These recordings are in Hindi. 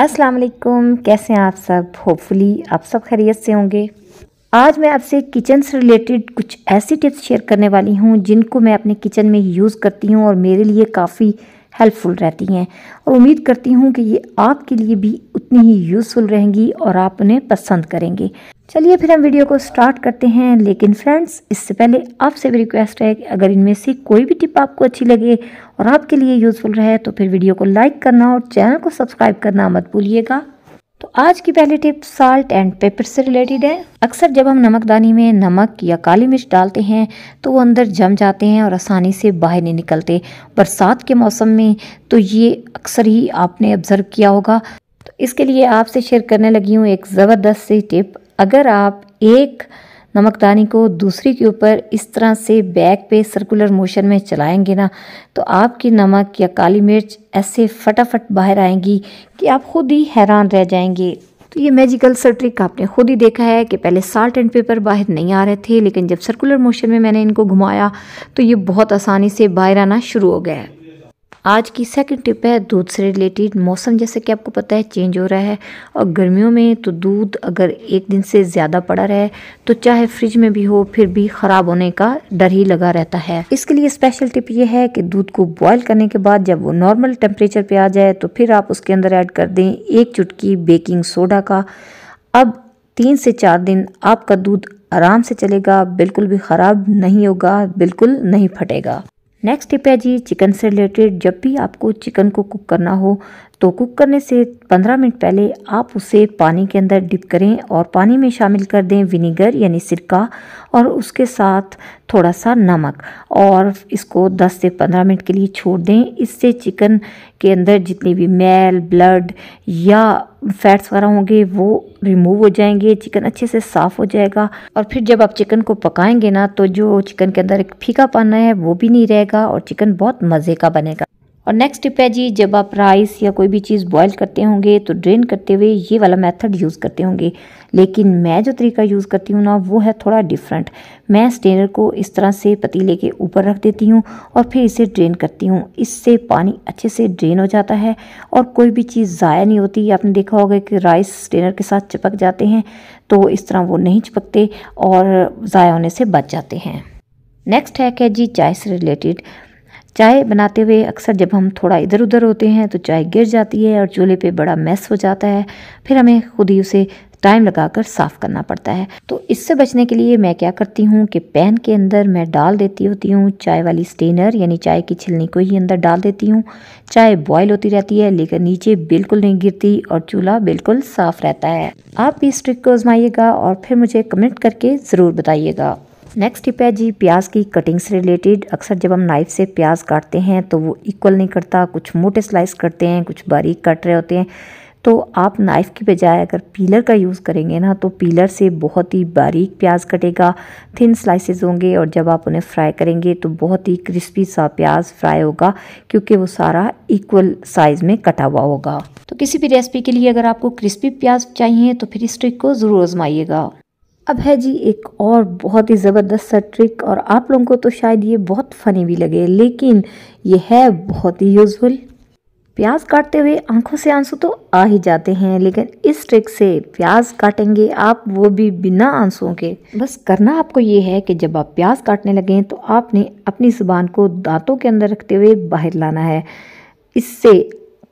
अस्सलाम वालेकुम कैसे हैं आप सब होपफुली आप सब खैरियत से होंगे आज मैं आपसे किचन से रिलेटेड कुछ ऐसी टिप्स शेयर करने वाली हूँ जिनको मैं अपने किचन में यूज़ करती हूँ और मेरे लिए काफ़ी हेल्पफुल रहती हैं और उम्मीद करती हूँ कि ये आपके लिए भी इतनी ही यूज़फुल रहेंगी और आप उन्हें पसंद करेंगे चलिए फिर हम वीडियो को स्टार्ट करते हैं लेकिन फ्रेंड्स इससे पहले आपसे भी रिक्वेस्ट है कि अगर इनमें से कोई भी टिप आपको अच्छी लगे और आपके लिए यूज़फुल रहे तो फिर वीडियो को लाइक करना और चैनल को सब्सक्राइब करना मत भूलिएगा तो आज की पहली टिप साल्ट एंड पेपर से रिलेटेड है अक्सर जब हम नमकदानी में नमक या काली मिर्च डालते हैं तो वो अंदर जम जाते हैं और आसानी से बाहर नहीं निकलते बरसात के मौसम में तो ये अक्सर ही आपने ऑब्ज़र्व किया होगा इसके लिए आपसे शेयर करने लगी हूँ एक ज़बरदस्त सी टिप अगर आप एक नमकदानी को दूसरी के ऊपर इस तरह से बैक पे सर्कुलर मोशन में चलाएंगे ना तो आपकी नमक या काली मिर्च ऐसे फटाफट बाहर आएंगी कि आप खुद ही हैरान रह जाएंगे तो ये मैजिकल सर ट्रिक आपने खुद ही देखा है कि पहले साल्ट एंड पेपर बाहर नहीं आ रहे थे लेकिन जब सर्कुलर मोशन में मैंने इनको घुमाया तो ये बहुत आसानी से बाहर आना शुरू हो गया है आज की सेकंड टिप है दूध से रिलेटेड मौसम जैसे कि आपको पता है चेंज हो रहा है और गर्मियों में तो दूध अगर एक दिन से ज़्यादा पड़ा रहे तो चाहे फ्रिज में भी हो फिर भी ख़राब होने का डर ही लगा रहता है इसके लिए स्पेशल टिप ये है कि दूध को बॉयल करने के बाद जब वो नॉर्मल टेम्परेचर पर आ जाए तो फिर आप उसके अंदर ऐड कर दें एक चुटकी बेकिंग सोडा का अब तीन से चार दिन आपका दूध आराम से चलेगा बिल्कुल भी ख़राब नहीं होगा बिल्कुल नहीं फटेगा नेक्स्ट टिप है जी चिकन से रिलेटेड जब भी आपको चिकन को कुक करना हो तो कुक करने से 15 मिनट पहले आप उसे पानी के अंदर डिप करें और पानी में शामिल कर दें विनीगर यानी सिरका और उसके साथ थोड़ा सा नमक और इसको 10 से 15 मिनट के लिए छोड़ दें इससे चिकन के अंदर जितनी भी मैल ब्लड या फैट्स वगैरह होंगे वो रिमूव हो जाएंगे चिकन अच्छे से साफ़ हो जाएगा और फिर जब आप चिकन को पकाएंगे ना तो जो चिकन के अंदर एक फीका पाना है वो भी नहीं रहेगा और चिकन बहुत मज़े का बनेगा और नेक्स्ट टिप है जी जब आप राइस या कोई भी चीज़ बॉईल करते होंगे तो ड्रेन करते हुए ये वाला मेथड यूज़ करते होंगे लेकिन मैं जो तरीका यूज़ करती हूँ ना वो है थोड़ा डिफरेंट मैं स्टेनर को इस तरह से पतीले के ऊपर रख देती हूँ और फिर इसे ड्रेन करती हूँ इससे पानी अच्छे से ड्रेन हो जाता है और कोई भी चीज़ ज़ाया नहीं होती आपने देखा होगा कि राइस स्टेनर के साथ चिपक जाते हैं तो इस तरह वो नहीं चिपकते और ज़ाया होने से बच जाते हैं नेक्स्ट है कि जी चाय से रिलेटेड चाय बनाते हुए अक्सर जब हम थोड़ा इधर उधर होते हैं तो चाय गिर जाती है और चूल्हे पे बड़ा मैस हो जाता है फिर हमें खुद ही उसे टाइम लगाकर साफ़ करना पड़ता है तो इससे बचने के लिए मैं क्या करती हूँ कि पैन के अंदर मैं डाल देती होती हूँ चाय वाली स्टेनर यानी चाय की छिलनी को ही अंदर डाल देती हूँ चाय बॉयल होती रहती है लेकिन नीचे बिल्कुल नहीं गिरती और चूल्हा बिल्कुल साफ़ रहता है आप भी इस ट्रिक को आजमाइएगा और फिर मुझे कमेंट करके ज़रूर बताइएगा नेक्स्ट टिप है जी प्याज की कटिंग से रिलेटेड अक्सर जब हम नाइफ से प्याज काटते हैं तो वो इक्वल नहीं करता कुछ मोटे स्लाइस करते हैं कुछ बारीक काट रहे होते हैं तो आप नाइफ़ की बजाय अगर पीलर का यूज़ करेंगे ना तो पीलर से बहुत ही बारीक प्याज कटेगा थिन स्लाइसेस होंगे और जब आप उन्हें फ्राई करेंगे तो बहुत ही क्रिस्पी सा प्याज फ्राई होगा क्योंकि वो सारा इक्वल साइज़ में कटा हुआ होगा तो किसी भी रेसिपी के लिए अगर आपको क्रिस्पी प्याज चाहिए तो फिर इस ट्रिक को ज़रूर आजमाइएगा अब है जी एक और बहुत ही ज़बरदस्त सा ट्रिक और आप लोगों को तो शायद ये बहुत फ़नी भी लगे लेकिन ये है बहुत ही यूज़फुल प्याज काटते हुए आंखों से आंसू तो आ ही जाते हैं लेकिन इस ट्रिक से प्याज काटेंगे आप वो भी बिना आंसुओं के बस करना आपको ये है कि जब आप प्याज काटने लगें तो आपने अपनी ज़ुबान को दांतों के अंदर रखते हुए बाहर लाना है इससे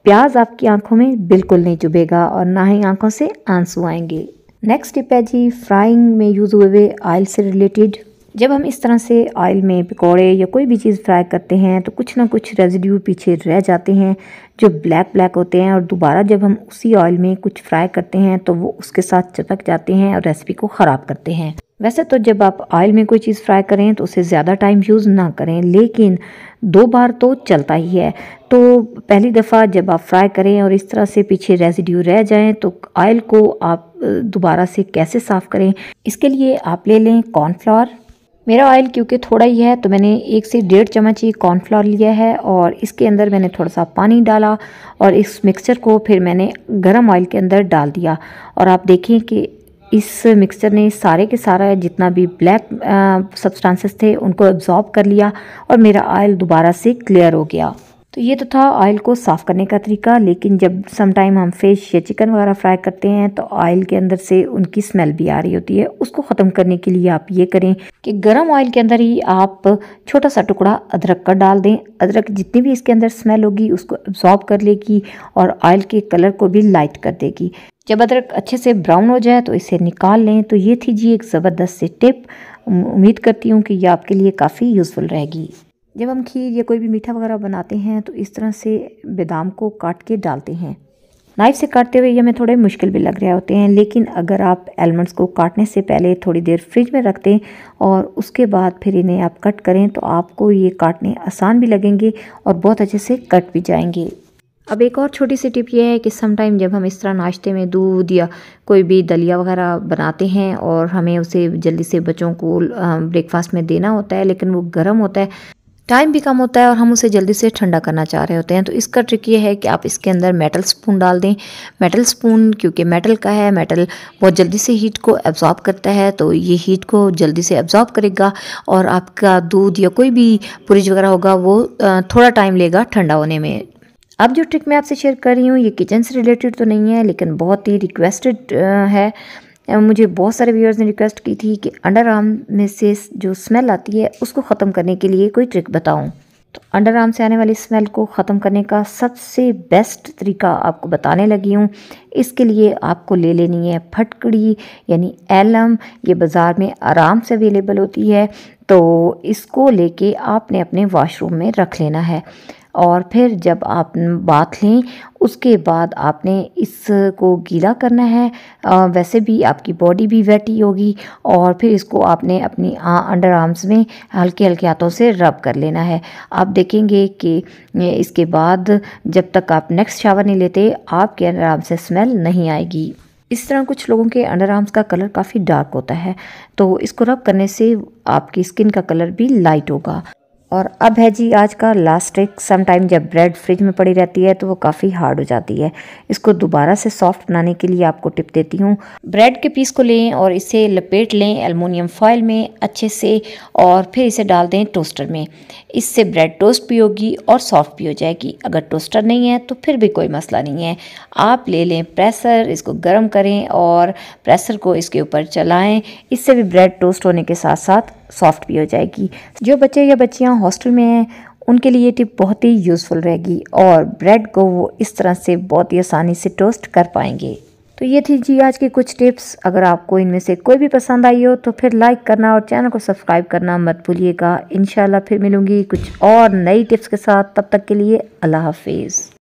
प्याज आपकी आंखों में बिल्कुल नहीं चुभेगा और ना ही आंखों से आंसू आएंगे नेक्स्ट टिप है जी फ्राइंग में यूज़ हुए हुए आयल से रिलेटेड जब हम इस तरह से आयल में पकौड़े या कोई भी चीज़ फ्राई करते हैं तो कुछ ना कुछ रेजिड्यू पीछे रह जाते हैं जो ब्लैक ब्लैक होते हैं और दोबारा जब हम उसी ऑयल में कुछ फ्राई करते हैं तो वो उसके साथ चपक जाते हैं और रेसिपी को ख़राब करते हैं वैसे तो जब आप ऑयल में कोई चीज़ फ्राई करें तो उसे ज़्यादा टाइम यूज़ ना करें लेकिन दो बार तो चलता ही है तो पहली दफ़ा जब आप फ्राई करें और इस तरह से पीछे रेजिड्यू रह जाएं तो ऑयल को आप दोबारा से कैसे साफ़ करें इसके लिए आप ले लें कॉर्नफ्लावर मेरा ऑयल क्योंकि थोड़ा ही है तो मैंने एक से डेढ़ चम्मच ही कॉर्नफ्लावर लिया है और इसके अंदर मैंने थोड़ा सा पानी डाला और इस मिक्सचर को फिर मैंने गर्म ऑयल के अंदर डाल दिया और आप देखें कि इस मिक्सचर ने सारे के सारा जितना भी ब्लैक सब्सटेंसेस थे उनको एब्ज़ॉर्ब कर लिया और मेरा ऑयल दोबारा से क्लियर हो गया तो ये तो था ऑयल को साफ़ करने का तरीका लेकिन जब समटाइम हम फिश या चिकन वगैरह फ्राई करते हैं तो ऑयल के अंदर से उनकी स्मेल भी आ रही होती है उसको ख़त्म करने के लिए आप ये करें कि गर्म ऑयल के अंदर ही आप छोटा सा टुकड़ा अदरक का डाल दें अदरक जितनी भी इसके अंदर स्मेल होगी उसको एब्जॉर्ब कर लेगी और ऑयल के कलर को भी लाइट कर देगी जब अदरक अच्छे से ब्राउन हो जाए तो इसे निकाल लें तो ये थी जी एक ज़बरदस्त सी टिप उम्मीद करती हूँ कि ये आपके लिए काफ़ी यूज़फुल रहेगी जब हम खीर या कोई भी मीठा वगैरह बनाते हैं तो इस तरह से बादाम को काट के डालते हैं नाइफ से काटते हुए ये हमें थोड़े मुश्किल भी लग रहे होते हैं लेकिन अगर आप एलमंड्स को काटने से पहले थोड़ी देर फ्रिज में रख दें और उसके बाद फिर इन्हें आप कट करें तो आपको ये काटने आसान भी लगेंगे और बहुत अच्छे से कट भी जाएंगे अब एक और छोटी सी टिप यह है कि समटाइम जब हम इस तरह नाश्ते में दूध या कोई भी दलिया वगैरह बनाते हैं और हमें उसे जल्दी से बच्चों को ब्रेकफास्ट में देना होता है लेकिन वो गर्म होता है टाइम भी कम होता है और हम उसे जल्दी से ठंडा करना चाह रहे होते हैं तो इसका ट्रिक ये है कि आप इसके अंदर मेटल स्पून डाल दें मेटल स्पून क्योंकि मेटल का है मेटल बहुत जल्दी से हीट को एब्जॉर्ब करता है तो ये हीट को जल्दी से एब्जॉर्ब करेगा और आपका दूध या कोई भी पुरिज वगैरह होगा वो थोड़ा टाइम लेगा ठंडा होने में अब जो ट्रिक मैं आपसे शेयर कर रही हूँ ये किचन से रिलेटेड तो नहीं है लेकिन बहुत ही रिक्वेस्टेड है मुझे बहुत सारे व्यूअर्स ने रिक्वेस्ट की थी कि अंडर आर्म में से जो स्मेल आती है उसको ख़त्म करने के लिए कोई ट्रिक बताऊँ तो अंडर आर्म से आने वाली स्मेल को ख़त्म करने का सबसे बेस्ट तरीका आपको बताने लगी हूँ इसके लिए आपको ले लेनी है फटकड़ी यानी एलम ये बाज़ार में आराम से अवेलेबल होती है तो इसको लेके आपने अपने वॉशरूम में रख लेना है और फिर जब आप बाथ लें उसके बाद आपने इसको गीला करना है आ, वैसे भी आपकी बॉडी भी वेट ही होगी और फिर इसको आपने अपनी अंडर आर्म्स में हल्के हल्के हाथों से रब कर लेना है आप देखेंगे कि इसके बाद जब तक आप नेक्स्ट शावर नहीं लेते आपके अंडर आर्म से स्मेल नहीं आएगी इस तरह कुछ लोगों के अंडर आर्म्स का कलर काफ़ी डार्क होता है तो इसको रब करने से आपकी स्किन का कलर भी लाइट होगा और अब है जी आज का लास्ट ट्रिक समटाइम जब ब्रेड फ्रिज में पड़ी रहती है तो वो काफ़ी हार्ड हो जाती है इसको दोबारा से सॉफ्ट बनाने के लिए आपको टिप देती हूँ ब्रेड के पीस को लें और इसे लपेट लें एलमोनियम फॉयल में अच्छे से और फिर इसे डाल दें टोस्टर में इससे ब्रेड टोस्ट भी होगी और सॉफ्ट भी हो जाएगी अगर टोस्टर नहीं है तो फिर भी कोई मसला नहीं है आप ले लें प्रेसर इसको गर्म करें और प्रेसर को इसके ऊपर चलाएँ इससे भी ब्रेड टोस्ट होने के साथ साथ सॉफ्ट भी हो जाएगी जो बच्चे या बच्चियाँ हॉस्टल में हैं उनके लिए ये टिप बहुत ही यूज़फुल रहेगी और ब्रेड को वो इस तरह से बहुत ही आसानी से टोस्ट कर पाएंगे तो ये थी जी आज की कुछ टिप्स अगर आपको इनमें से कोई भी पसंद आई हो तो फिर लाइक करना और चैनल को सब्सक्राइब करना मत भूलिएगा इन फिर मिलूँगी कुछ और नई टिप्स के साथ तब तक के लिए अल्लाह हाफिज़